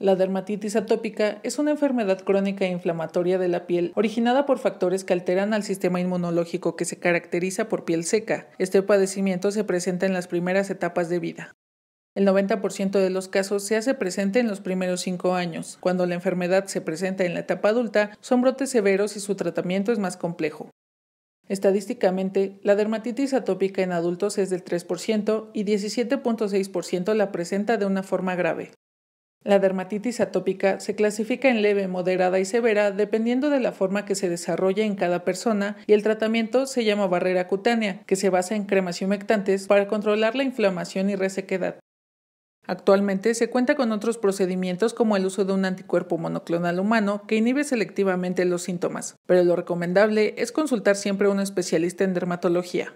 La dermatitis atópica es una enfermedad crónica e inflamatoria de la piel originada por factores que alteran al sistema inmunológico que se caracteriza por piel seca. Este padecimiento se presenta en las primeras etapas de vida. El 90% de los casos se hace presente en los primeros 5 años. Cuando la enfermedad se presenta en la etapa adulta, son brotes severos y su tratamiento es más complejo. Estadísticamente, la dermatitis atópica en adultos es del 3% y 17.6% la presenta de una forma grave. La dermatitis atópica se clasifica en leve, moderada y severa dependiendo de la forma que se desarrolle en cada persona y el tratamiento se llama barrera cutánea, que se basa en cremas y humectantes para controlar la inflamación y resequedad. Actualmente se cuenta con otros procedimientos como el uso de un anticuerpo monoclonal humano que inhibe selectivamente los síntomas, pero lo recomendable es consultar siempre a un especialista en dermatología.